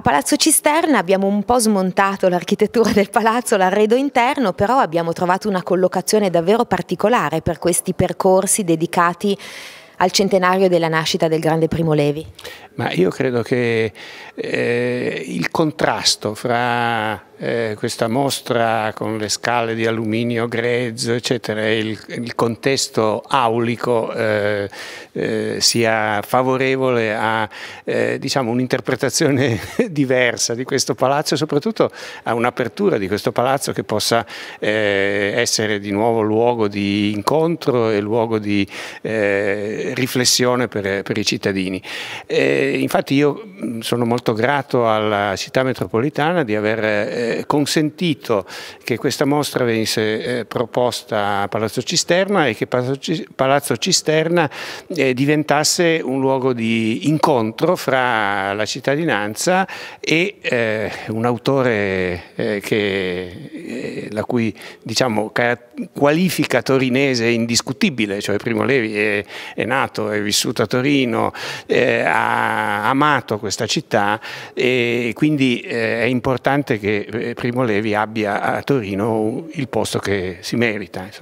A Palazzo Cisterna abbiamo un po' smontato l'architettura del palazzo, l'arredo interno, però abbiamo trovato una collocazione davvero particolare per questi percorsi dedicati al centenario della nascita del grande Primo Levi. Ma io credo che eh, il contrasto fra eh, questa mostra con le scale di alluminio, grezzo, eccetera, il, il contesto aulico eh, eh, sia favorevole a eh, diciamo, un'interpretazione diversa di questo palazzo e soprattutto a un'apertura di questo palazzo che possa eh, essere di nuovo luogo di incontro e luogo di eh, riflessione per, per, i cittadini. infatti io sono molto grato alla città metropolitana di aver consentito che questa mostra venisse eh, proposta a Palazzo Cisterna e che Palazzo Cisterna eh, diventasse un luogo di incontro fra la cittadinanza e eh, un autore eh, che eh, la cui diciamo, qualifica torinese è indiscutibile, cioè Primo Levi è, è nato, è vissuto a Torino, eh, ha amato questa città e quindi eh, è importante che eh, Primo Levi abbia a Torino il posto che si merita. Insomma.